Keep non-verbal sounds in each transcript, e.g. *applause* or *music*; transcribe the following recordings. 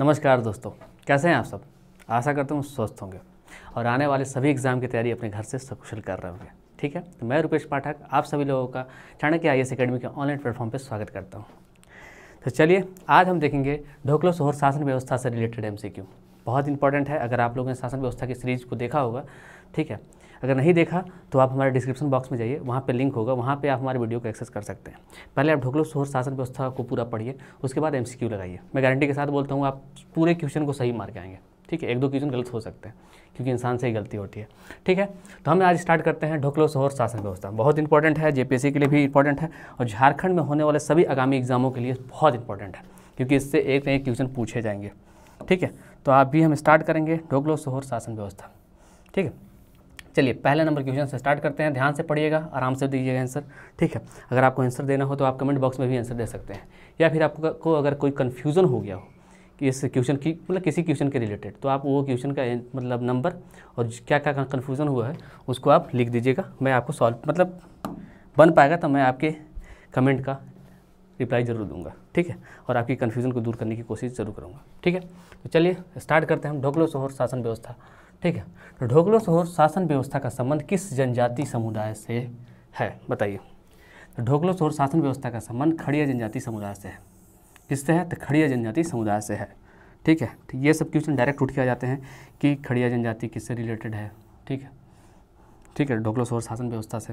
नमस्कार दोस्तों कैसे हैं आप सब आशा करता हूँ स्वस्थ होंगे और आने वाले सभी एग्जाम की तैयारी अपने घर से सकुशल कर रहे होंगे ठीक है तो मैं रुपेश पाठक आप सभी लोगों का चाणक्य आई एस अकेडमी के ऑनलाइन प्लेटफॉर्म पर स्वागत करता हूँ तो चलिए आज हम देखेंगे ढोकलो शोहर शासन व्यवस्था से रिलेटेड एम बहुत इंपॉर्टेंट है अगर आप लोगों ने शासन व्यवस्था की सीरीज को देखा होगा ठीक है अगर नहीं देखा तो आप हमारे डिस्क्रिप्शन बॉक्स में जाइए वहाँ पर लिंक होगा वहाँ पर आप हमारे वीडियो को एक्सेस कर सकते हैं पहले आप ढोकलो सोर शासन व्यवस्था को पूरा पढ़िए उसके बाद एम लगाइए मैं गारंटी के साथ बोलता हूँ आप पूरे क्वेश्चन को सही मार के आएंगे ठीक है एक दो क्वेश्चन गलत हो सकते हैं क्योंकि इंसान से ही गलती होती है ठीक है तो हम आज स्टार्ट करते हैं ढोकलो सोहर शासन व्यवस्था बहुत इंपॉर्टेंट है जेपीएससी के लिए भी इंपॉर्टेंट है और झारखंड में होने वाले सभी आगामी एग्जामों के लिए बहुत इंपॉर्टेंट है क्योंकि इससे एक ना एक क्वेश्चन पूछे जाएंगे ठीक है तो आप भी हम स्टार्ट करेंगे ढोकलो शोहर शासन व्यवस्था ठीक है चलिए पहला नंबर क्वेश्चन से स्टार्ट करते हैं ध्यान से पढ़िएगा आराम से दीजिएगा आंसर ठीक है अगर आपको आंसर देना हो तो आप कमेंट बॉक्स में भी आंसर दे सकते हैं या फिर आपको अगर कोई कन्फ्यूज़न हो गया हो कि इस क्वेश्चन की मतलब किसी क्वेश्चन के रिलेटेड तो आप वो क्वेश्चन का मतलब नंबर और क्या क्या कन्फ्यूज़न हुआ है उसको आप लिख दीजिएगा मैं आपको सॉल्व मतलब बन पाएगा तो मैं आपके कमेंट का रिप्लाई ज़रूर दूंगा ठीक है और आपकी कन्फ्यूज़न को दूर करने की कोशिश ज़रूर करूँगा ठीक है तो चलिए स्टार्ट करते हैं हम ढोकलो शोहर शासन व्यवस्था ठीक है तो ढोकलो शासन व्यवस्था का संबंध किस जनजाति समुदाय से है बताइए तो ढोकलो शासन व्यवस्था का संबंध खड़िया जनजाति समुदाय से है किससे है तो खड़िया जनजाति समुदाय से है ठीक है तो ये सब क्वेश्चन डायरेक्ट उठ के आ जाते हैं कि खड़िया जनजाति किससे रिलेटेड है ठीक है ठीक है ढोकलो शासन व्यवस्था से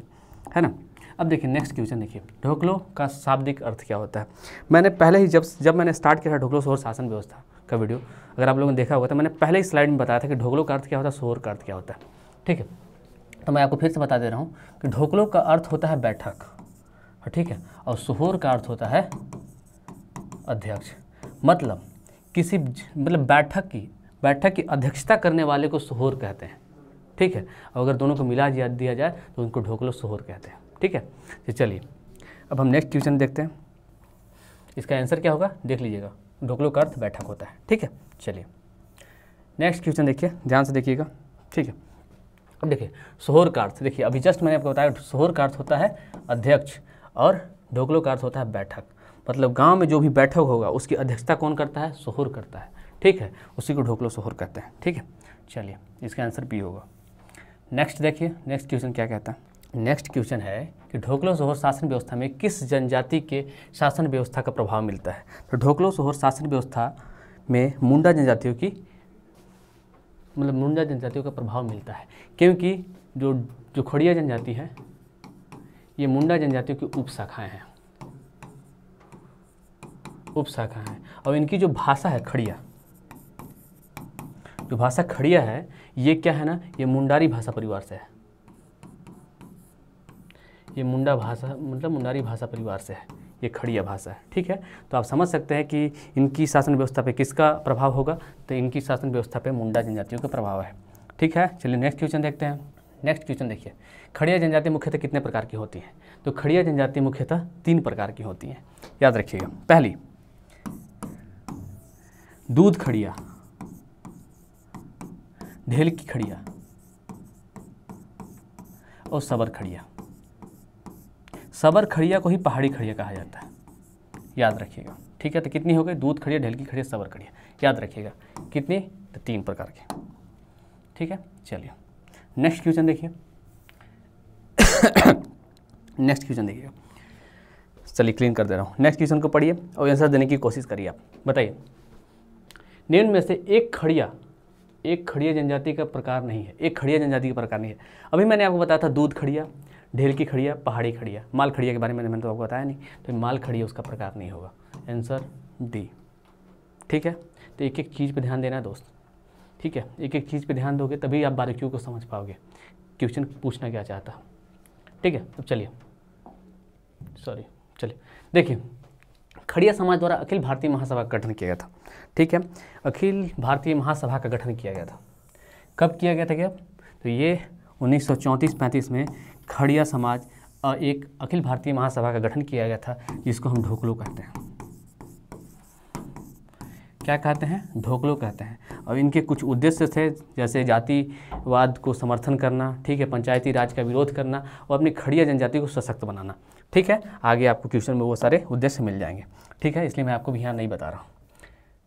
है ना अब देखिए नेक्स्ट क्वेश्चन देखिए ढोकलो का शाब्दिक अर्थ क्या होता है मैंने पहले ही जब जब मैंने स्टार्ट किया था ढोकलो शोर शासन व्यवस्था का वीडियो अगर आप लोगों ने देखा होगा तो मैंने पहले ही स्लाइड में बताया था कि ढोकलों का अर्थ क्या होता है सोर का अर्थ क्या होता है ठीक है तो मैं आपको फिर से बता दे रहा हूँ कि ढोकलों का अर्थ होता है बैठक हाँ, ठीक है और सोहोर का अर्थ होता है अध्यक्ष मतलब किसी मतलब बैठक की बैठक की अध्यक्षता करने वाले को सोहोर कहते हैं ठीक है और अगर दोनों को मिला दिया जाए तो उनको ढोकलो सोहोर कहते हैं ठीक है तो चलिए अब हम नेक्स्ट क्वेश्चन देखते हैं इसका आंसर क्या होगा देख लीजिएगा ढोकलो का अर्थ बैठक होता है ठीक है चलिए नेक्स्ट क्वेश्चन देखिए ध्यान से देखिएगा ठीक है अब देखिए सोहर का अर्थ देखिए अभी जस्ट मैंने आपको बताया सोहर का अर्थ होता है अध्यक्ष और ढोकलो का अर्थ होता है बैठक मतलब गांव में जो भी बैठक होगा उसकी अध्यक्षता कौन करता है सोहर करता है ठीक है उसी को ढोकलो सोहर कहते हैं ठीक है चलिए इसका आंसर बी होगा नेक्स्ट देखिए नेक्स्ट क्वेश्चन क्या कहता है नेक्स्ट क्वेश्चन है कि ढोकलो सोहर शासन व्यवस्था में किस जनजाति के शासन व्यवस्था का प्रभाव मिलता है तो ढोकलो सोहर शासन व्यवस्था में मुंडा जनजातियों की मतलब मुंडा जनजातियों का प्रभाव मिलता है क्योंकि जो जो खड़िया जनजाति है ये मुंडा जनजातियों की उपशाखाएँ हैं उप शाखा हैं और इनकी जो भाषा है खड़िया जो भाषा खड़िया है ये क्या है ना ये मुंडारी भाषा परिवार से है ये मुंडा भाषा मतलब मुंडारी भाषा परिवार से है ये खड़िया भाषा है ठीक है तो आप समझ सकते हैं कि इनकी शासन व्यवस्था पे किसका प्रभाव होगा तो इनकी शासन व्यवस्था पे मुंडा जनजातियों का प्रभाव है ठीक है चलिए नेक्स्ट क्वेश्चन देखते हैं नेक्स्ट क्वेश्चन देखिए खड़िया जनजाति मुख्यतः कितने प्रकार की होती हैं तो खड़िया जनजाति मुख्यतः तीन प्रकार की होती हैं याद रखिएगा पहली दूध खड़िया ढेल की खड़िया और सबर खड़िया सबर खड़िया को ही पहाड़ी खड़िया कहा जाता है याद रखिएगा ठीक है तो कितनी हो गई दूध खड़िया ढेलकी खड़िया सबर खड़िया याद रखिएगा कितनी तो तीन प्रकार के ठीक है चलिए नेक्स्ट क्वेश्चन देखिए नेक्स्ट क्वेश्चन देखिएगा चलिए क्लीन कर दे रहा हूँ नेक्स्ट क्वेश्चन को पढ़िए और आंसर देने की कोशिश करिए आप बताइए निम्न में से एक खड़िया एक खड़िया जनजाति का प्रकार नहीं है एक खड़िया जनजाति का प्रकार नहीं है अभी मैंने आपको बताया था दूध खड़िया ढेल की खड़िया पहाड़ी खड़िया माल खड़िया के बारे में मैंने तो आपको बताया नहीं तो माल खड़िया उसका प्रकार नहीं होगा आंसर डी ठीक है तो एक एक चीज़ पर ध्यान देना है दोस्त ठीक है एक एक चीज़ पर ध्यान दोगे तभी आप बारीकियों को समझ पाओगे क्वेश्चन पूछना क्या चाहता ठीक है अब चलिए सॉरी चलिए देखिए खड़िया समाज द्वारा अखिल भारतीय महासभा का गठन किया गया था ठीक है अखिल भारतीय महासभा का गठन किया गया था कब किया गया था क्या तो ये उन्नीस सौ में खड़िया समाज एक अखिल भारतीय महासभा का गठन किया गया था जिसको हम ढोकलो कहते हैं क्या कहते हैं ढोकलो कहते हैं और इनके कुछ उद्देश्य थे जैसे जातिवाद को समर्थन करना ठीक है पंचायती राज का विरोध करना और अपनी खड़िया जनजाति को सशक्त बनाना ठीक है आगे आपको क्वेश्चन में वो सारे उद्देश्य मिल जाएंगे ठीक है इसलिए मैं आपको भी यहाँ नहीं बता रहा हूँ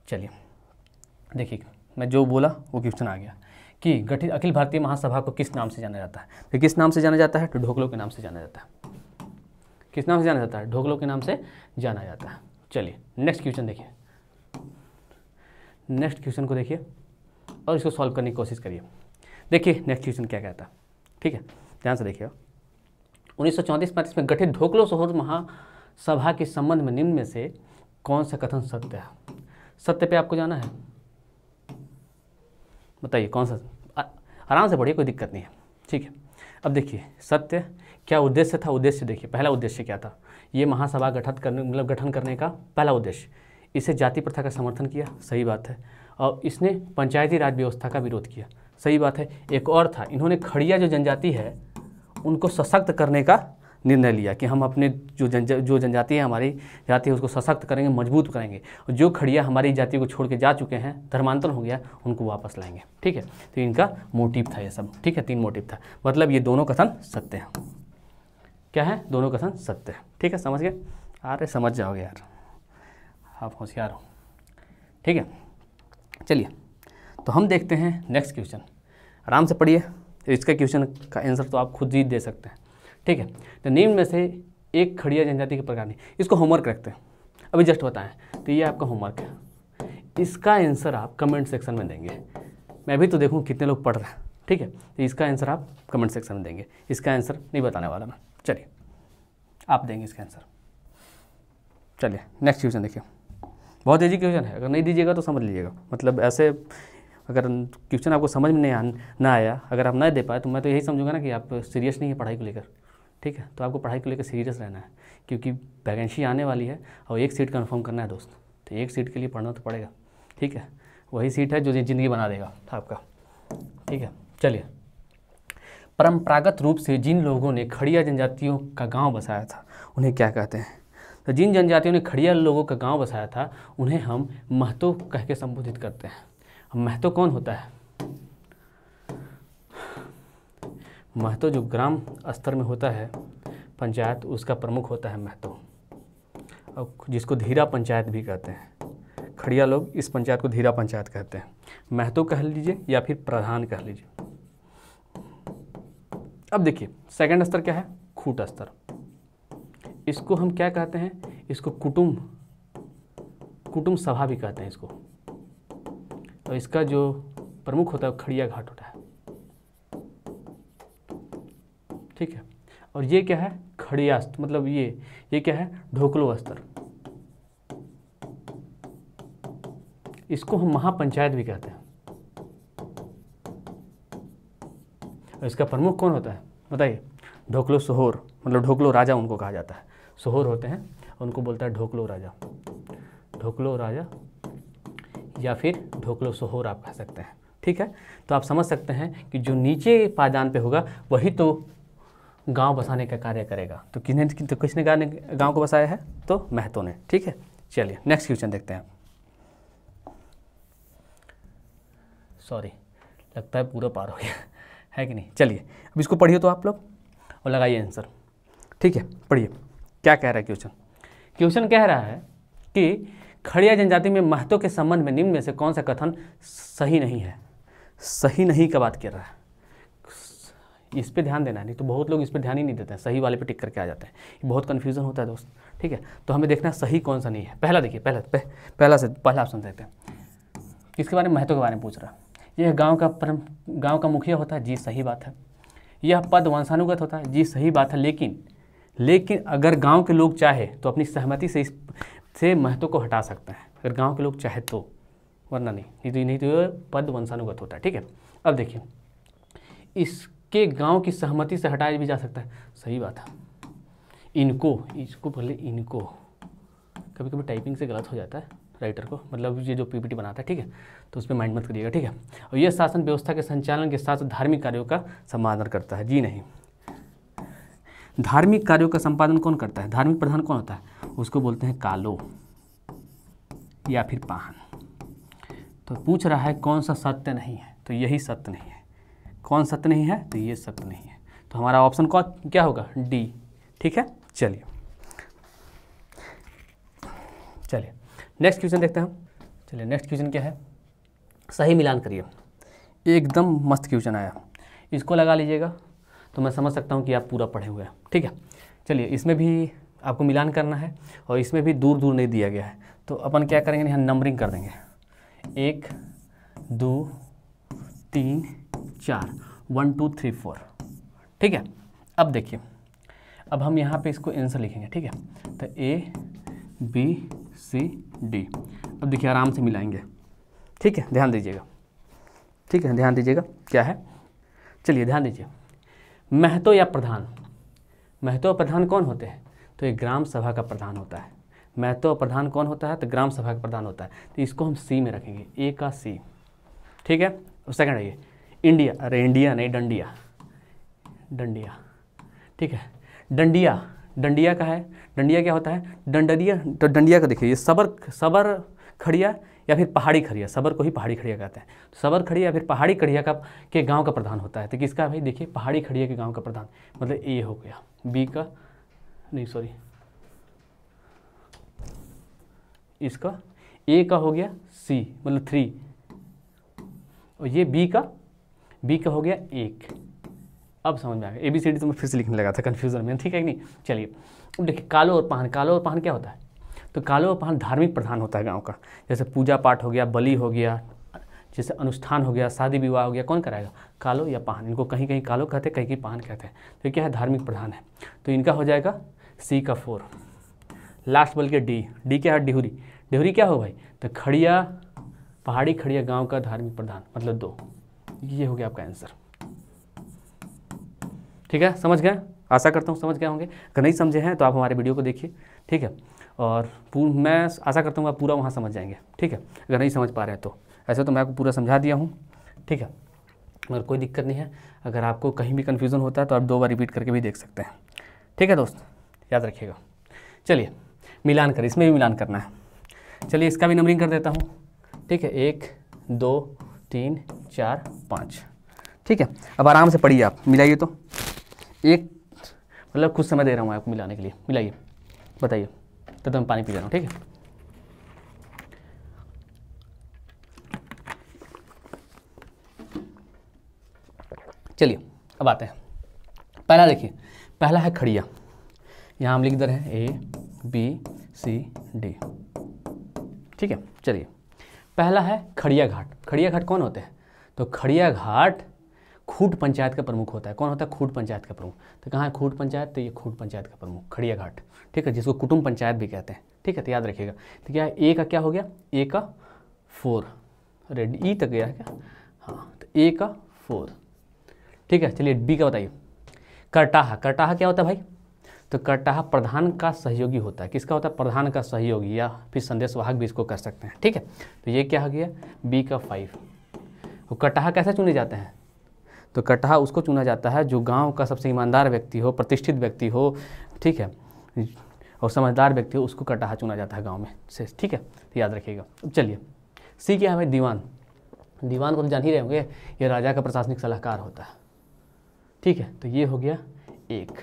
चलिए देखिए मैं जो बोला वो क्वेश्चन आ गया कि गठित अखिल भारतीय महासभा को किस नाम से जाना जाता है तो किस नाम से जाना जाता है तो ढोकलो के नाम से जाना जाता है किस नाम से जाना जाता है ढोकलो के नाम से जाना जाता है चलिए नेक्स्ट क्वेश्चन देखिए नेक्स्ट क्वेश्चन को देखिए और इसको सॉल्व करने की कोशिश करिए देखिए नेक्स्ट क्वेश्चन क्या कहता है ठीक है ध्यान से देखिए उन्नीस सौ में गठित ढोकलो शोहर महासभा के संबंध में निम्न में से कौन सा कथन सत्य है सत्य पे आपको जाना है बताइए कौन सा आराम से पढ़िए कोई दिक्कत नहीं है ठीक है अब देखिए सत्य क्या उद्देश्य था उद्देश्य देखिए पहला उद्देश्य क्या था ये महासभा गठित करने मतलब गठन करने का पहला उद्देश्य इसे जाति प्रथा का समर्थन किया सही बात है और इसने पंचायती राज व्यवस्था का विरोध किया सही बात है एक और था इन्होंने खड़िया जो जनजाति है उनको सशक्त करने का निर्णय लिया कि हम अपने जो जन जो जनजाति है हमारी जाति है उसको सशक्त करेंगे मजबूत करेंगे और जो खड़िया हमारी जाति को छोड़ के जा चुके हैं धर्मांतरण हो गया उनको वापस लाएंगे ठीक है तो इनका मोटिव था ये सब ठीक है तीन मोटिव था मतलब ये दोनों कथन सत्य हैं क्या है दोनों कथन सत्य है ठीक है समझ गए अरे समझ जाओगे यार आप होशियार हो ठीक है चलिए तो हम देखते हैं नेक्स्ट क्वेश्चन आराम से पढ़िए इसका क्वेश्चन का आंसर तो आप खुद ही दे सकते हैं ठीक है तो निम्न में से एक खड़िया जनजाति के प्रकार नहीं इसको होमवर्क रखते हैं अभी जस्ट बताएं तो ये आपका होमवर्क है इसका आंसर आप कमेंट सेक्शन में देंगे मैं भी तो देखूँ कितने लोग पढ़ रहे हैं ठीक है तो इसका आंसर आप कमेंट सेक्शन में देंगे इसका आंसर नहीं बताने वाला मैं चलिए आप देंगे इसका आंसर चलिए नेक्स्ट क्वेश्चन देखिए बहुत ईजी क्वेश्चन है अगर नहीं दीजिएगा तो समझ लीजिएगा मतलब ऐसे अगर क्वेश्चन आपको समझ में नहीं आ, ना आया अगर आप ना दे पाए तो मैं तो यही समझूंगा ना कि आप सीरियस नहीं है पढ़ाई को लेकर ठीक है तो आपको पढ़ाई को लेकर सीरियस रहना है क्योंकि वैकेंसी आने वाली है और एक सीट कन्फर्म करना है दोस्त तो एक सीट के लिए पढ़ना तो पड़ेगा ठीक है वही सीट है जो ज़िंदगी बना देगा आपका ठीक है चलिए परंपरागत रूप से जिन लोगों ने खड़िया जनजातियों का गांव बसाया था उन्हें क्या कहते हैं तो जिन जनजातियों ने खड़िया लोगों का गांव बसाया था उन्हें हम महतो कह के संबोधित करते हैं महतो कौन होता है महतो जो ग्राम स्तर में होता है पंचायत उसका प्रमुख होता है महतो और जिसको धीरा पंचायत भी कहते हैं खड़िया लोग इस पंचायत को धीरा पंचायत कहते हैं महतो कह लीजिए या फिर प्रधान कह लीजिए अब देखिए सेकंड स्तर क्या है खूट स्तर इसको हम क्या कहते हैं इसको कुटुम्ब कुटुम्ब सभा भी कहते हैं इसको और इसका जो प्रमुख होता है खड़िया घाट होता है ठीक है और ये क्या है खड़ियास्त मतलब ये ये क्या है ढोकलो अस्तर इसको हम महापंचायत भी कहते हैं और इसका प्रमुख कौन होता है बताइए ढोकलो सोहोर मतलब ढोकलो राजा उनको कहा जाता है सोहोर होते हैं उनको बोलता है ढोकलो राजा ढोकलो राजा या फिर ढोकलो सोहोर आप कह सकते हैं ठीक है तो आप समझ सकते हैं कि जो नीचे पायदान पे होगा वही तो गांव बसाने का कार्य करेगा तो किसने तो किसने गांव को बसाया है तो महतो ने ठीक है चलिए नेक्स्ट क्वेश्चन देखते हैं सॉरी लगता है पूरा पार हो गया *laughs* है कि नहीं चलिए अब इसको पढ़िए तो आप लोग और लगाइए आंसर ठीक है पढ़िए क्या कह रहा है क्वेश्चन क्वेश्चन कह रहा है कि खड़िया जनजाति में महत्व के संबंध में निम्न में से कौन सा कथन सही नहीं है सही नहीं का बात कर रहा है इस पर ध्यान देना है नहीं तो बहुत लोग इस पर ध्यान ही नहीं देते हैं सही वाले पे टिक करके आ जाते हैं बहुत कन्फ्यूजन होता है दोस्त ठीक है तो हमें देखना सही कौन सा नहीं है पहला देखिए पहला पह, पहला से पहला ऑप्शन देखते हैं इसके बारे में महत्व के बारे में पूछ रहा यह गाँव का परम गाँव का मुखिया होता है जी सही बात है यह पद वंशानुगत होता है जी सही बात है लेकिन लेकिन अगर गाँव के लोग चाहे तो अपनी सहमति से इस से महत्व को हटा सकते हैं अगर गाँव के लोग चाहे तो वरना नहीं नहीं तो नहीं तो पद वंशानुगत होता है ठीक है अब देखिए इस के गांव की सहमति से हटाया भी जा सकता है सही बात है इनको इसको पहले इनको कभी कभी टाइपिंग से गलत हो जाता है राइटर को मतलब ये जो पीपीटी बनाता है ठीक है तो उसमें माइंड मत करिएगा ठीक है और यह शासन व्यवस्था के संचालन के साथ धार्मिक कार्यों का समाधान करता है जी नहीं धार्मिक कार्यों का संपादन कौन करता है धार्मिक प्रधान कौन होता है उसको बोलते हैं कालो या फिर पाहन तो पूछ रहा है कौन सा सत्य नहीं है तो यही सत्य नहीं है कौन सत्य नहीं है तो ये सत्य नहीं है तो हमारा ऑप्शन कौन क्या होगा डी ठीक है चलिए चलिए नेक्स्ट क्वेश्चन देखते हैं चलिए नेक्स्ट क्वेश्चन क्या है सही मिलान करिए एकदम मस्त क्वेश्चन आया इसको लगा लीजिएगा तो मैं समझ सकता हूँ कि आप पूरा पढ़े हुए हैं ठीक है चलिए इसमें भी आपको मिलान करना है और इसमें भी दूर दूर नहीं दिया गया है तो अपन क्या करेंगे यहाँ नंबरिंग कर देंगे एक दो तीन चार वन टू थ्री फोर ठीक है अब देखिए अब हम यहाँ पे इसको आंसर लिखेंगे ठीक है तो ए बी सी डी अब देखिए आराम से मिलाएंगे ठीक है ध्यान दीजिएगा ठीक है ध्यान दीजिएगा क्या है चलिए ध्यान दीजिए महतो या प्रधान महतो प्रधान कौन होते हैं तो ये ग्राम सभा का प्रधान होता है महतो प्रधान कौन होता है तो ग्राम सभा का प्रधान होता है तो इसको हम सी में रखेंगे ए का सी ठीक है अब सेकंड आइए इंडिया अरे इंडिया नहीं डंडिया डंडिया ठीक है डंडिया डंडिया का है डंडिया क्या होता है डंडरिया तो डंडिया का देखिए ये सबर सबर खड़िया या फिर पहाड़ी खड़िया सबर को ही पहाड़ी खड़िया कहते हैं तो सबर खड़िया या फिर पहाड़ी खड़िया का के गांव का प्रधान होता है तो किसका भाई देखिए पहाड़ी खड़िया के गांव का प्रधान मतलब ए हो गया बी का नहीं सॉरी इसका ए का हो गया सी मतलब थ्री और ये बी का बी का हो गया एक अब समझ में आ गया ए बी सी डी तो मैं फिर से लिखने लगा था कन्फ्यूजन में ठीक है कि नहीं चलिए अब देखिए कालो और पाहन कालो और पाहन क्या होता है तो कालो और पहान धार्मिक प्रधान होता है गाँव का जैसे पूजा पाठ हो गया बलि हो गया जैसे अनुष्ठान हो गया शादी विवाह हो गया कौन कराएगा कालो या पाहन इनको कहीं कहीं कालो कहते हैं कहीं कहीं पाहन कहते हैं तो क्या है धार्मिक प्रधान है तो इनका हो जाएगा सी का फोर लास्ट बल के डी डी क्या है डिहुरी डिहुरी क्या हो भाई तो खड़िया पहाड़ी खड़िया गांव का धार्मिक प्रधान मतलब दो ये हो गया आपका आंसर ठीक है समझ गए आशा करता हूँ समझ गए होंगे अगर नहीं समझे हैं तो आप हमारे वीडियो को देखिए ठीक है और मैं आशा करता हूँ आप पूरा वहाँ समझ जाएंगे ठीक है अगर नहीं समझ पा रहे हैं तो ऐसे तो मैं आपको पूरा समझा दिया हूँ ठीक है और कोई दिक्कत नहीं है अगर आपको कहीं भी कन्फ्यूज़न होता है तो आप दो बार रिपीट करके भी देख सकते हैं ठीक है दोस्त याद रखिएगा चलिए मिलान कर इसमें भी मिलान करना है चलिए इसका भी नंबरिंग कर देता हूँ ठीक है एक दो तीन चार पाँच ठीक है अब आराम से पढ़िए आप मिलाइए तो एक मतलब कुछ समय दे रहा हूँ आपको मिलाने के लिए मिलाइए बताइए तब तो पानी पी जा रहा हूँ ठीक है चलिए अब आते हैं पहला देखिए पहला है खड़िया यहाँ हम लिख दे रहे हैं ए बी सी डी ठीक है चलिए पहला है खड़िया घाट खड़िया घाट कौन होते हैं तो खड़िया घाट खूट पंचायत का प्रमुख होता है कौन होता है खूट पंचायत का प्रमुख तो कहाँ है खूट पंचायत तो ये खूट पंचायत का प्रमुख खड़िया घाट ठीक है जिसको कुटुंब पंचायत भी कहते हैं ठीक है तो याद रखिएगा तो क्या ए का क्या हो गया ए का फोर रेड ई तक गया है क्या हाँ तो ए का फोर ठीक है चलिए बी का बताइए करटाहा करटाहा क्या होता है भाई तो कटाह प्रधान का सहयोगी होता है किसका होता है प्रधान का सहयोगी या फिर संदेशवाहक भी इसको कर सकते हैं ठीक है तो ये क्या हो गया बी का फाइव तो कटाह कैसे चुने जाते हैं तो कटाह उसको चुना जाता है जो गांव का सबसे ईमानदार व्यक्ति हो प्रतिष्ठित व्यक्ति हो ठीक है और समझदार व्यक्ति हो उसको कटाह चुना जाता है गाँव में से ठीक है तो याद रखिएगा चलिए सी क्या हमें दीवान दीवान को तो जान ही रहे होंगे ये राजा का प्रशासनिक सलाहकार होता है ठीक है तो ये हो गया एक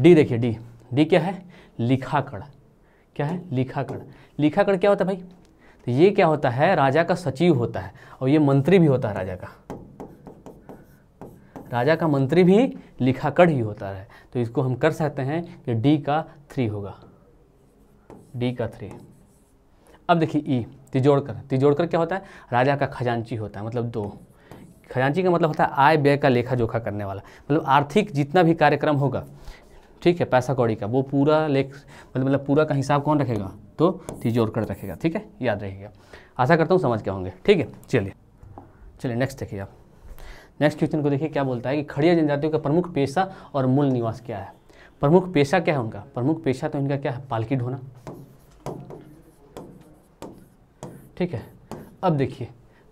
डी देखिए डी डी क्या है लिखाकड़ क्या है लिखाकड़ लिखाकड़ क्या होता है भाई तो ये क्या होता है राजा का सचिव होता है और ये मंत्री भी होता है राजा का राजा का मंत्री भी लिखाकड़ ही होता है तो इसको हम कर सकते हैं कि डी का थ्री होगा डी का थ्री अब देखिए ई तिजोड़कर तिजोड़कर क्या होता है राजा का खजांची होता है मतलब दो खजांची का मतलब होता है आय व्यय का लेखा जोखा करने वाला मतलब आर्थिक जितना भी कार्यक्रम होगा ठीक है पैसा कौड़ी का वो पूरा लेख मतलब मतलब पूरा का हिसाब कौन रखेगा तो कर रखेगा ठीक है याद रहेगा आशा करता हूँ समझ के होंगे ठीक है चलिए चलिए नेक्स्ट देखिए आप नेक्स्ट क्वेश्चन को देखिए क्या बोलता है कि खड़िया जनजातियों का प्रमुख पेशा और मूल निवास क्या है प्रमुख पेशा क्या है उनका प्रमुख पेशा तो इनका क्या है पालकी ढोना ठीक है अब देखिए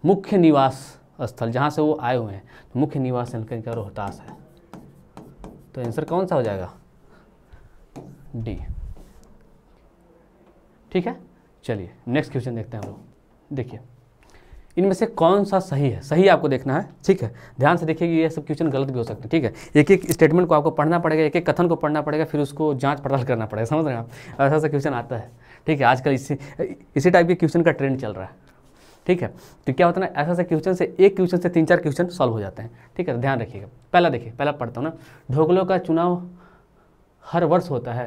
मुख्य निवास स्थल जहाँ से वो आए हुए हैं तो मुख्य निवास इनका इनका रोहतास है तो आंसर कौन सा हो जाएगा डी ठीक है चलिए नेक्स्ट क्वेश्चन देखते हैं हम लोग देखिए इनमें से कौन सा सही है सही आपको देखना है ठीक है ध्यान से देखिए ये सब क्वेश्चन गलत भी हो सकते हैं ठीक है एक एक स्टेटमेंट को आपको पढ़ना पड़ेगा एक एक कथन को पढ़ना पड़ेगा फिर उसको जांच पड़ताल करना पड़ेगा समझ रहे हैं आप ऐसा ऐसा क्वेश्चन आता है ठीक है आजकल इसी इसी टाइप के क्वेश्चन का ट्रेंड चल रहा है ठीक है तो क्या होता है ना ऐसा ऐसा क्वेश्चन से एक क्वेश्चन से तीन चार क्वेश्चन सॉल्व हो जाते हैं ठीक है ध्यान रखिएगा पहला देखिए पहला पढ़ता हूँ ना ढोकलों का चुनाव हर वर्ष होता है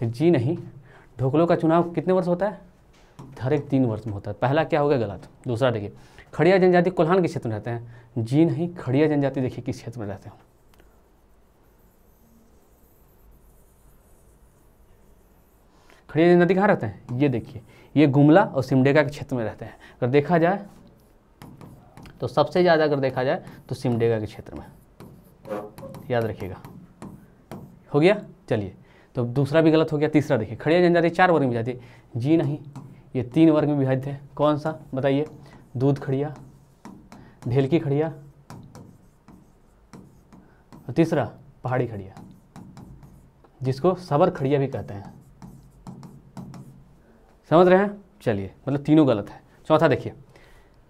तो जी नहीं ढोकलों का चुनाव कितने वर्ष होता है हर एक तीन वर्ष में होता है पहला क्या हो गया गलत दूसरा देखिए खड़िया जनजाति कोल्हान के क्षेत्र में रहते हैं जी नहीं खड़िया जनजाति देखिए किस क्षेत्र में रहते हैं खड़िया जनजाति कहाँ रहते हैं ये देखिए ये गुमला और सिमडेगा के क्षेत्र में रहते हैं अगर देखा जाए तो सबसे ज़्यादा अगर देखा जाए तो सिमडेगा के क्षेत्र में याद रखिएगा हो गया चलिए तो दूसरा भी गलत हो गया तीसरा देखिए खड़िया जनजाति चार वर्ग में जाती है जी नहीं ये तीन वर्ग में विभाजित है कौन सा बताइए दूध खड़िया ढेलकी खड़िया और तीसरा पहाड़ी खड़िया जिसको सबर खड़िया भी कहते हैं समझ रहे हैं चलिए मतलब तीनों गलत है चौथा देखिए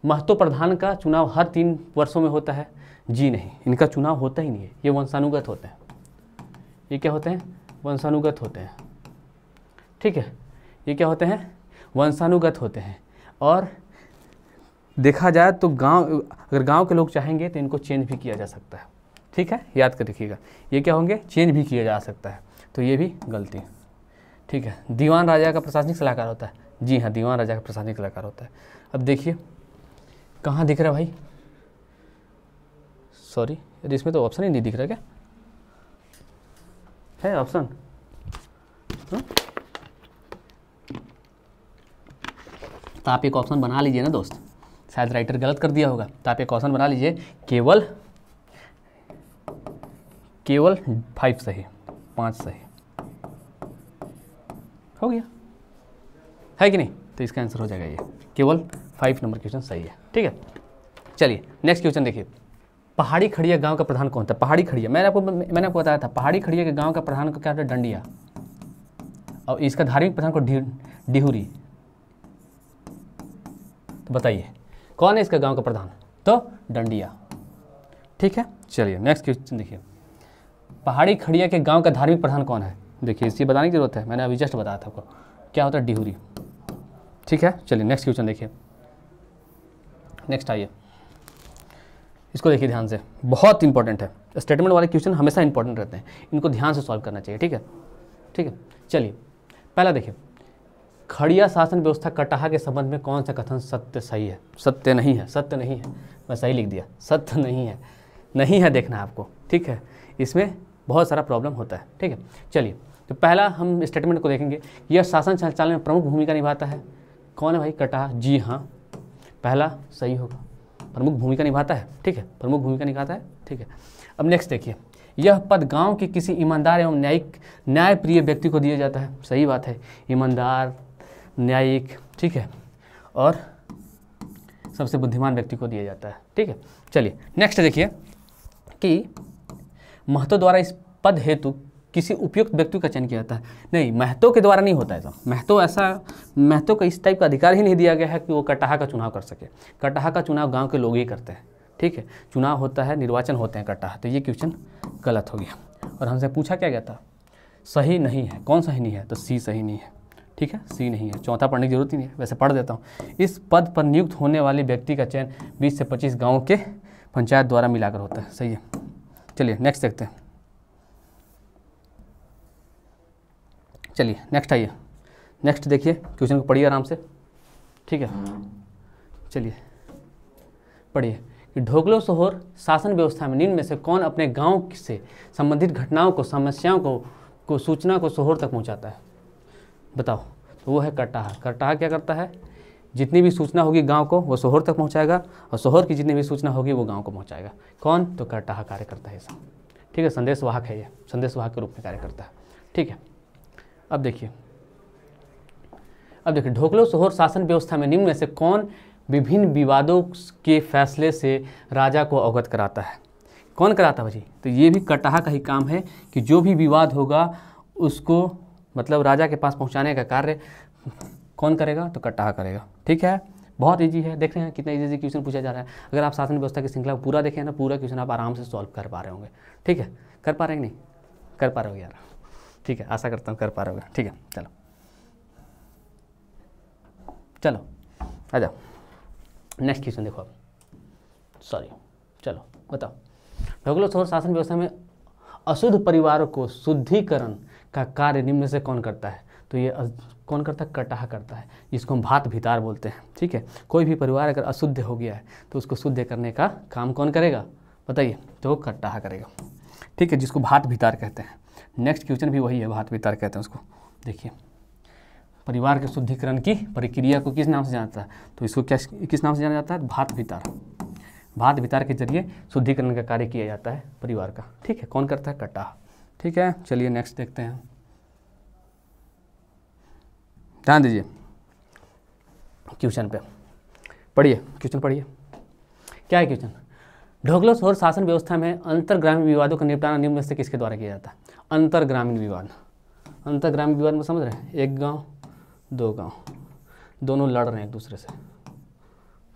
महत्व प्रधान का चुनाव हर तीन वर्षों में होता है जी नहीं इनका चुनाव होता ही नहीं है ये वंशानुगत होता है ये क्या होते हैं वंशानुगत होते हैं ठीक है ये क्या होते हैं वंशानुगत होते हैं और देखा जाए तो गांव अगर गांव के लोग चाहेंगे तो इनको चेंज भी किया जा सकता है ठीक है याद कर रखिएगा ये क्या होंगे चेंज भी किया जा सकता है तो ये भी गलती ठीक है दीवान राजा का प्रशासनिक सलाहकार होता है जी हाँ दीवान राजा का प्रशासनिक सलाहकार होता है अब देखिए कहाँ दिख रहा है भाई सॉरी इसमें तो ऑप्शन ही नहीं दिख रहा क्या है ऑप्शन हाँ? तो आप एक ऑप्शन बना लीजिए ना दोस्त शायद राइटर गलत कर दिया होगा तो आप एक ऑप्शन बना लीजिए केवल केवल फाइव सही पाँच सही हो गया है कि नहीं तो इसका आंसर हो जाएगा ये केवल फाइव नंबर क्वेश्चन सही है ठीक है चलिए नेक्स्ट क्वेश्चन देखिए पहाड़ी खड़िया गांव का प्रधान कौन था पहाड़ी खड़िया मैंने आपको मैंने आपको बताया था पहाड़ी खड़िया के गांव का प्रधान को क्या था डंडिया और इसका धार्मिक प्रधान को डिहूरी तो बताइए कौन है इसका गांव का प्रधान तो डंडिया ठीक है चलिए नेक्स्ट क्वेश्चन देखिए पहाड़ी खड़िया के गाँव का धार्मिक प्रधान कौन है देखिए इसकी बताने की जरूरत है मैंने अभी जस्ट बताया था आपको क्या होता है डिहूरी ठीक है चलिए नेक्स्ट क्वेश्चन देखिए नेक्स्ट आइए इसको देखिए ध्यान से बहुत इंपॉर्टेंट है स्टेटमेंट वाले क्वेश्चन हमेशा इंपॉर्टेंट रहते हैं इनको ध्यान से सॉल्व करना चाहिए ठीक है ठीक है चलिए पहला देखिए खड़िया शासन व्यवस्था कटाहा के संबंध में कौन सा कथन सत्य सही है सत्य नहीं है सत्य नहीं है मैं सही लिख दिया सत्य नहीं है नहीं है देखना आपको ठीक है इसमें बहुत सारा प्रॉब्लम होता है ठीक है चलिए तो पहला हम स्टेटमेंट को देखेंगे यह शासन संचालन में प्रमुख भूमिका निभाता है कौन है भाई कटाहा जी हाँ पहला सही होगा प्रमुख भूमिका निभाता है ठीक है प्रमुख भूमिका निभाता है ठीक है अब नेक्स्ट देखिए यह पद गांव के किसी ईमानदार एवं न्यायिक न्यायप्रिय व्यक्ति को दिया जाता है सही बात है ईमानदार न्यायिक ठीक है और सबसे बुद्धिमान व्यक्ति को दिया जाता है ठीक है चलिए नेक्स्ट देखिए कि महतो द्वारा इस पद हेतु किसी उपयुक्त व्यक्ति का चयन किया जाता है नहीं महतो के द्वारा नहीं होता है तो महतो ऐसा महतो का इस टाइप का अधिकार ही नहीं दिया गया है कि वो कटाहा का चुनाव कर सके कटाहा का चुनाव गाँव के लोग ही करते हैं ठीक है चुनाव होता है निर्वाचन होते हैं कटाहा तो ये क्वेश्चन गलत हो गया और हमसे पूछा क्या गया था सही नहीं है कौन सही नहीं है तो सी सही नहीं है ठीक है सी नहीं है चौथा पढ़ने की जरूरत ही नहीं है वैसे पढ़ देता हूँ इस पद पर नियुक्त होने वाले व्यक्ति का चयन 20 से 25 गांव के पंचायत द्वारा मिलाकर होता है सही है चलिए नेक्स्ट देखते हैं चलिए नेक्स्ट आइए नेक्स्ट देखिए क्वेश्चन को पढ़िए आराम से ठीक है हाँ। चलिए पढ़िए कि शोहर शासन व्यवस्था में निम्न में से कौन अपने गांव से संबंधित घटनाओं को समस्याओं को को सूचना को शोहर तक पहुंचाता है बताओ तो वो है कटाहा कटाहा क्या करता है जितनी भी सूचना होगी गांव को वो शोहर तक पहुंचाएगा और शोहर की जितनी भी सूचना होगी वो गांव को पहुंचाएगा कौन तो कटाहा कार्य करता है ऐसा ठीक है संदेशवाहक है ये संदेशवाहक के रूप में कार्य करता है ठीक है अब देखिए अब देखिए ढोकलो सोहोर शासन व्यवस्था में निम्न में से कौन विभिन्न विवादों के फैसले से राजा को अवगत कराता है कौन कराता है भाजी तो ये भी कटाहा का ही काम है कि जो भी विवाद होगा उसको मतलब राजा के पास पहुंचाने का कार्य कौन करेगा तो कटाहा करेगा ठीक है बहुत ईजी है देख रहे हैं कितना ईजी इजी क्वेश्चन पूछा जा रहा है अगर आप शासन व्यवस्था की श्रृंखला पूरा देखें ना पूरा क्वेश्चन आप आराम से सॉल्व कर पा रहे होंगे ठीक है कर पा रहे हैं नहीं कर पा रहे हो यार ठीक है आशा करता हूँ कर पा रहे होगा ठीक है चलो चलो आ जाओ नेक्स्ट क्वेश्चन देखो आप सॉरी चलो बताओ ढोकलो सौर शासन व्यवस्था में अशुद्ध परिवारों को शुद्धिकरण का कार्य निम्न से कौन करता है तो ये कौन करता है कटाह करता है जिसको हम भात भितार बोलते हैं ठीक है कोई भी परिवार अगर अशुद्ध हो गया है तो उसको शुद्ध करने का काम कौन करेगा बताइए तो कटाह करेगा ठीक है जिसको भात भितार कहते हैं नेक्स्ट क्वेश्चन भी वही है भात वितार कहते हैं उसको देखिए परिवार के शुद्धिकरण की प्रक्रिया को किस नाम से जाना जाता है तो इसको क्या किस नाम से जाना जाता है भात वितार भात वितार के जरिए शुद्धिकरण का कार्य किया जाता है परिवार का ठीक है कौन करता है कटा ठीक है चलिए नेक्स्ट देखते हैं ध्यान दीजिए क्वेश्चन पे पढ़िए क्वेश्चन पढ़िए क्या है क्वेश्चन ढोकलो शोर शासन व्यवस्था में ग्रामीण विवादों का निपटारा निम्न से किसके द्वारा किया जाता है अंतर ग्रामीण विवाद अंतर ग्रामीण विवाद में समझ रहे हैं एक गांव दो गांव दोनों लड़ रहे हैं एक दूसरे से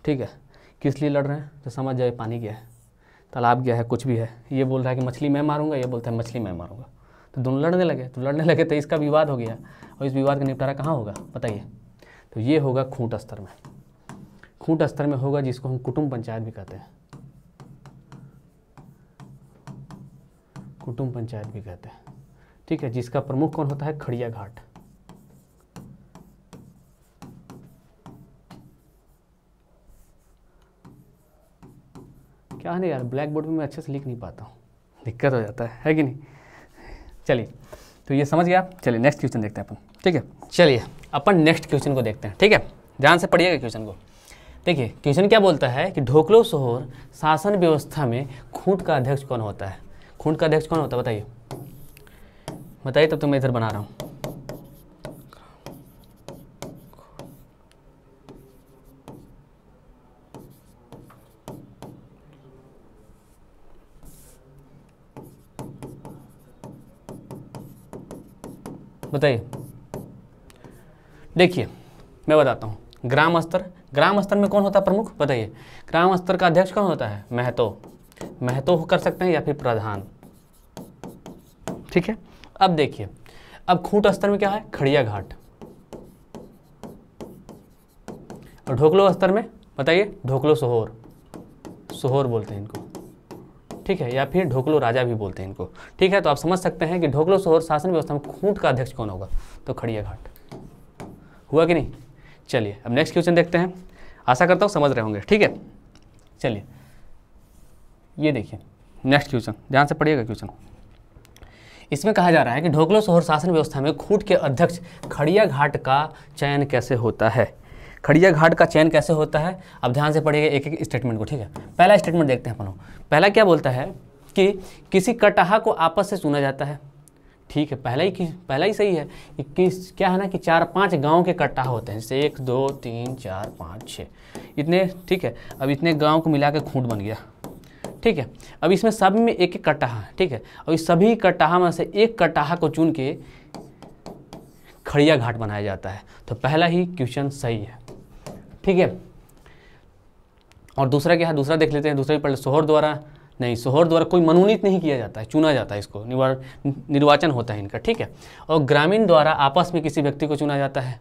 ठीक है किस लिए लड़ रहे हैं तो समझ जाए पानी गया है तालाब गया है कुछ भी है ये बोल रहा है कि मछली मैं मारूंगा ये बोलता है मछली मैं मारूंगा तो दोनों लड़ने लगे तो लड़ने लगे तो इसका विवाद हो गया और इस विवाद का निपटारा कहाँ होगा बताइए तो ये होगा खूंट स्तर में खूंट स्तर में होगा जिसको हम कुटुम्ब पंचायत भी कहते हैं कुटुम्ब पंचायत भी कहते हैं ठीक है जिसका प्रमुख कौन होता है खड़िया घाट क्या है यार ब्लैक बोर्ड में मैं अच्छे से लिख नहीं पाता हूँ दिक्कत हो जाता है है कि नहीं चलिए तो ये समझ गया चलिए नेक्स्ट क्वेश्चन देखते हैं अपन ठीक है चलिए अपन नेक्स्ट क्वेश्चन को देखते हैं ठीक है ध्यान से पढ़िएगा क्वेश्चन को देखिए क्वेश्चन क्या बोलता है कि ढोकलो शोहर शासन व्यवस्था में खूंट का अध्यक्ष कौन होता है खूंट का अध्यक्ष कौन होता है बताइए बताइए तब तो मैं इधर बना रहा हूँ बताइए देखिए मैं बताता हूँ ग्राम स्तर ग्राम स्तर में कौन होता है प्रमुख बताइए ग्राम स्तर का अध्यक्ष कौन होता है महतो महतो कर सकते हैं या फिर प्रधान ठीक है अब देखिए अब खूंट स्तर में क्या है खड़िया घाट और ढोकलो स्तर में बताइए ढोकलो सोहोर सोहोर बोलते हैं इनको ठीक है या फिर ढोकलो राजा भी बोलते हैं इनको ठीक है तो आप समझ सकते हैं कि ढोकलो सोहोर शासन व्यवस्था में खूंट का अध्यक्ष कौन होगा तो खड़िया घाट हुआ कि नहीं चलिए अब नेक्स्ट क्वेश्चन देखते हैं आशा करता हूँ समझ रहे होंगे ठीक है चलिए ये देखिए नेक्स्ट क्वेश्चन ध्यान से पढ़िएगा क्वेश्चन इसमें कहा जा रहा है कि ढोकलो सोहर शासन व्यवस्था में खूट के अध्यक्ष खड़िया घाट का चयन कैसे होता है खड़िया घाट का चयन कैसे होता है अब ध्यान से पढ़िएगा एक एक स्टेटमेंट को ठीक है पहला स्टेटमेंट देखते हैं अपन लोग पहला क्या बोलता है कि किसी कटाहा को आपस से चुना जाता है ठीक है पहला ही पहला ही सही है कि किस क्या है ना कि चार पांच गांव के कट्टा होते हैं जैसे एक दो तीन चार पाँच छः इतने ठीक है अब इतने गांव को मिला के खूंट बन गया ठीक है अब इसमें सब में एक एक कटाहा है ठीक है और इस सभी कटाहा में से एक कटाहा को चुन के खड़िया घाट बनाया जाता है तो पहला ही क्वेश्चन सही है ठीक है और दूसरा क्या है दूसरा देख लेते हैं दूसरा पहले सोहर द्वारा नहीं सोहर द्वारा कोई मनोनीत नहीं किया जाता है चुना जाता है इसको निर्वाचन होता है इनका ठीक है और ग्रामीण द्वारा आपस में किसी व्यक्ति को चुना जाता है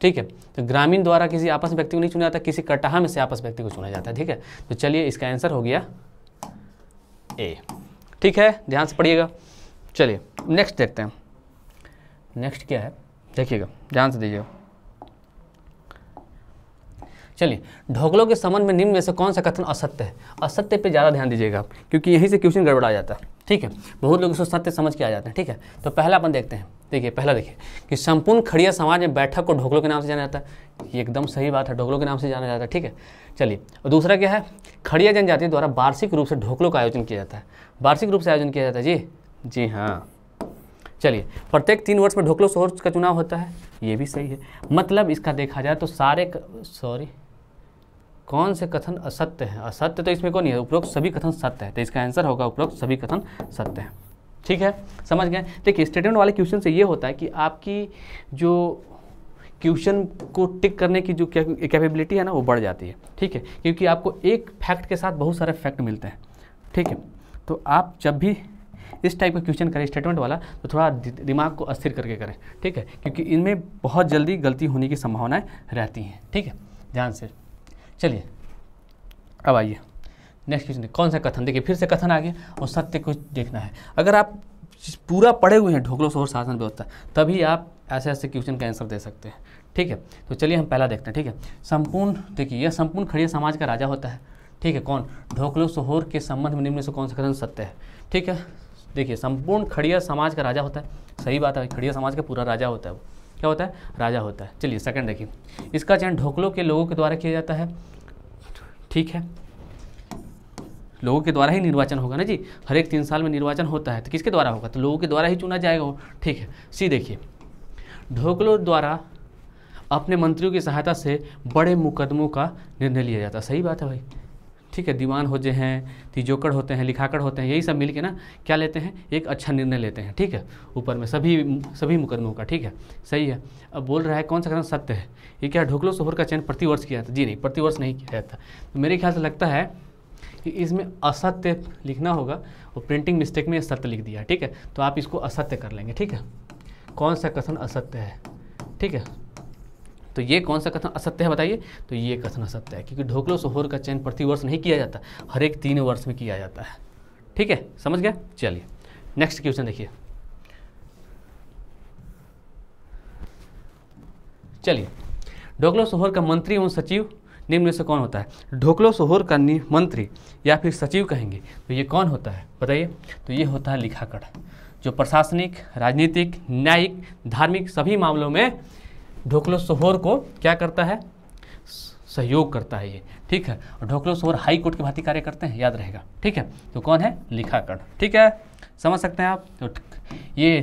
ठीक है तो ग्रामीण द्वारा किसी आपस में व्यक्ति को नहीं चुना जाता किसी कटाहा में से आपस व्यक्ति को चुना जाता है ठीक है तो चलिए इसका आंसर हो गया ए ठीक है ध्यान से पढ़िएगा चलिए नेक्स्ट देखते हैं नेक्स्ट क्या है देखिएगा ध्यान से दीजिएगा चलिए ढोकलों के संबंध में निम्न में से कौन सा कथन असत्य है असत्य पे ज़्यादा ध्यान दीजिएगा क्योंकि यहीं से क्वेश्चन गड़बड़ा जाता है ठीक है बहुत लोग इसको सत्य समझ के आ जाते हैं ठीक है तो पहला अपन देखते हैं देखिए पहला देखिए कि संपूर्ण खड़िया समाज में बैठक को ढोकलों के नाम से जाना जाता है ये एकदम सही बात है ढोकलों के नाम से जाना जाता है ठीक है चलिए और दूसरा क्या है खड़िया जनजाति द्वारा वार्षिक रूप से ढोकलों का आयोजन किया जाता है वार्षिक रूप से आयोजन किया जाता है जी जी हाँ चलिए प्रत्येक तीन वर्ष में ढोकलो शोर का चुनाव होता है ये भी सही है मतलब इसका देखा जाए तो सारे सॉरी कौन से कथन असत्य है असत्य तो इसमें कौन है उपरोक्त सभी कथन सत्य है तो इसका आंसर होगा उपरोक्त सभी कथन सत्य है ठीक है समझ गए देखिए स्टेटमेंट वाले क्वेश्चन से ये होता है कि आपकी जो क्वेश्चन को टिक करने की जो कैपेबिलिटी है ना वो बढ़ जाती है ठीक है क्योंकि आपको एक फैक्ट के साथ बहुत सारे फैक्ट मिलते हैं ठीक है तो आप जब भी इस टाइप का क्वेश्चन करें स्टेटमेंट वाला तो थोड़ा दिमाग को अस्थिर करके करें ठीक है क्योंकि इनमें बहुत जल्दी गलती होने की संभावनाएं रहती हैं ठीक है ध्यान से चलिए अब आइए नेक्स्ट क्वेश्चन कौन सा कथन देखिए फिर से कथन आ गया और सत्य को देखना है अगर आप पूरा पढ़े हुए हैं ढोकलो शोर शासन व्यवस्था तभी आप ऐसे ऐसे क्वेश्चन का आंसर दे सकते हैं ठीक है तो चलिए हम पहला देखते हैं ठीक है संपूर्ण देखिए यह संपूर्ण खड़िया समाज का राजा होता है ठीक है कौन ढोकलो सोहोर के संबंध में निम्न से कौन सा कथन सत्य है ठीक है देखिए संपूर्ण खड़िया समाज का राजा होता है सही बात है खड़िया समाज का पूरा राजा होता है वो क्या होता है राजा होता है चलिए सेकंड देखिए इसका चयन ढोकलों के लोगों के द्वारा किया जाता है ठीक है लोगों के द्वारा ही निर्वाचन होगा ना जी हर एक तीन साल में निर्वाचन होता है तो किसके द्वारा होगा तो लोगों के द्वारा ही चुना जाएगा ठीक है सी देखिए ढोकलों द्वारा अपने मंत्रियों की सहायता से बड़े मुकदमों का निर्णय लिया जाता सही बात है भाई ठीक है दीवान होते हैं तिजोकड़ होते हैं लिखाकड़ होते हैं यही सब मिलके ना क्या लेते हैं एक अच्छा निर्णय लेते हैं ठीक है ऊपर में सभी सभी मुकदमों का ठीक है सही है अब बोल रहा है कौन सा कथन सत्य है ये क्या ढोकलो सोहर का चयन प्रतिवर्ष किया था जी नहीं प्रतिवर्ष नहीं किया जाता तो मेरे ख्याल से लगता है कि इसमें असत्य लिखना होगा और प्रिंटिंग मिस्टेक में सत्य लिख दिया ठीक है तो आप इसको असत्य कर लेंगे ठीक है कौन सा कथन असत्य है ठीक है तो ये कौन सा कथन असत्य है बताइए तो ये कथन असत्य है क्योंकि ढोकलो सोहोर का चयन प्रतिवर्ष नहीं किया जाता हर एक तीन वर्ष में किया जाता है ठीक है समझ गया चलिए नेक्स्ट क्वेश्चन देखिए चलिए ढोकलो सोहोर का मंत्री एवं सचिव निम्न से कौन होता है ढोकलो सोहोर का मंत्री या फिर सचिव कहेंगे तो ये कौन होता है बताइए तो ये होता है लिखाकड़ जो प्रशासनिक राजनीतिक न्यायिक धार्मिक सभी मामलों में ढोकलो सोहोर को क्या करता है सहयोग करता है ये ठीक है और सोहोर हाई कोर्ट के भांति कार्य करते हैं याद रहेगा ठीक है तो कौन है लिखाकर ठीक है समझ सकते हैं आप तो ये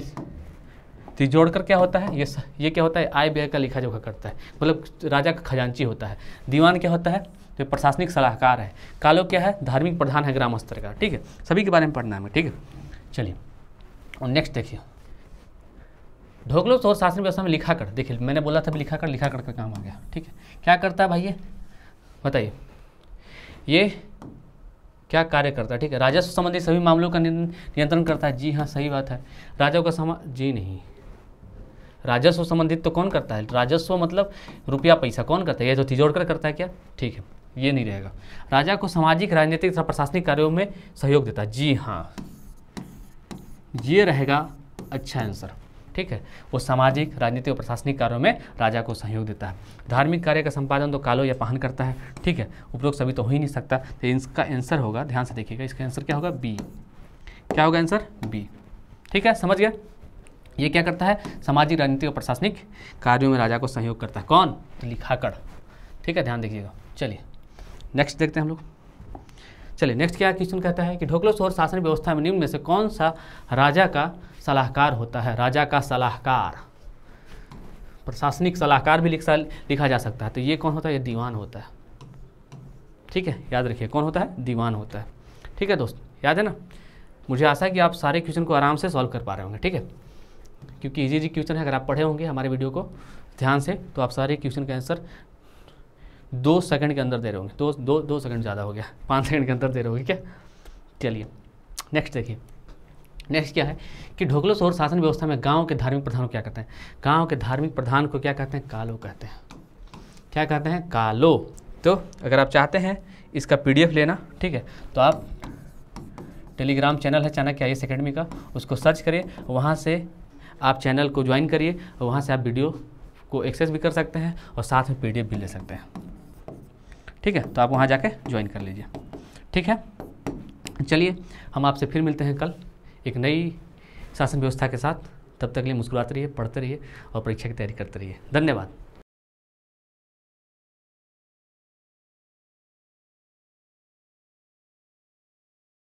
तिजोड़कर क्या होता है ये ये क्या होता है आय व्यय का लिखा जोखा करता है मतलब राजा का खजांची होता है दीवान क्या होता है तो प्रशासनिक सलाहकार है कालो क्या है धार्मिक प्रधान है ग्राम स्तर का ठीक है सभी के बारे में पढ़ना है ठीक है चलिए और नेक्स्ट देखिए ढोकलो शोर तो शासन व्यवस्था में लिखा कर देखिए मैंने बोला था लिखा कर लिखा कर का काम आ गया ठीक है क्या करता है भाई ये बताइए ये क्या कार्य करता है ठीक है राजस्व संबंधी सभी मामलों का नियंत्रण करता है जी हाँ सही बात है राजा का समा जी नहीं राजस्व संबंधित तो कौन करता है राजस्व मतलब रुपया पैसा कौन करता है ये जो कर करता है क्या ठीक है ये नहीं रहेगा राजा को सामाजिक राजनीतिक तथा प्रशासनिक कार्यों में सहयोग देता है जी हाँ ये रहेगा अच्छा आंसर ठीक है वो सामाजिक राजनीतिक और प्रशासनिक कार्यों में राजा को सहयोग देता है धार्मिक कार्य का संपादन तो कालो या पाहन करता है ठीक है उपरोक्त सभी तो हो ही नहीं सकता तो इसका आंसर होगा ध्यान से देखिएगा इसका आंसर क्या होगा बी क्या होगा आंसर बी ठीक है समझ गया ये क्या करता है सामाजिक राजनीतिक और प्रशासनिक कार्यों में राजा को सहयोग करता है कौन तो लिखाकड़ ठीक है ध्यान देखिएगा चलिए नेक्स्ट देखते हैं हम लोग चलिए नेक्स्ट क्या क्वेश्चन कहता है कि ढोकलो शोर शासन व्यवस्था में निम्न में से कौन सा राजा का सलाहकार होता है राजा का सलाहकार प्रशासनिक सलाहकार भी लिखा लिखा जा सकता है तो ये कौन होता है ये दीवान होता है ठीक है याद रखिए कौन होता है दीवान होता है ठीक है दोस्त याद है ना मुझे आशा है कि आप सारे क्वेश्चन को आराम से सॉल्व कर पा रहे होंगे ठीक है क्योंकि इजी इजी क्वेश्चन है अगर आप पढ़े होंगे हमारे वीडियो को ध्यान से तो आप सारे क्वेश्चन के आंसर दो सेकंड के अंदर दे रहे होंगे दो दो दो सेकंड ज़्यादा हो गया पाँच सेकंड के अंदर दे रहे होंगे क्या चलिए नेक्स्ट देखिए नेक्स्ट क्या है कि ढोकलो सौर शासन व्यवस्था में गांव के धार्मिक प्रधान को क्या कहते हैं गांव के धार्मिक प्रधान को क्या कहते हैं कालो कहते हैं क्या कहते हैं कालो तो अगर आप चाहते हैं इसका पीडीएफ लेना ठीक है तो आप टेलीग्राम चैनल है चाणक्य आई एस अकेडमी का उसको सर्च करिए वहाँ से आप चैनल को ज्वाइन करिए और वहाँ से आप वीडियो को एक्सेस भी कर सकते हैं और साथ में पीडीएफ भी ले सकते हैं ठीक है तो आप वहाँ जाके ज्वाइन कर लीजिए ठीक है चलिए हम आपसे फिर मिलते हैं कल एक नई शासन व्यवस्था के साथ तब तक लिए मुस्कुराते रहिए पढ़ते रहिए और परीक्षा की तैयारी करते रहिए धन्यवाद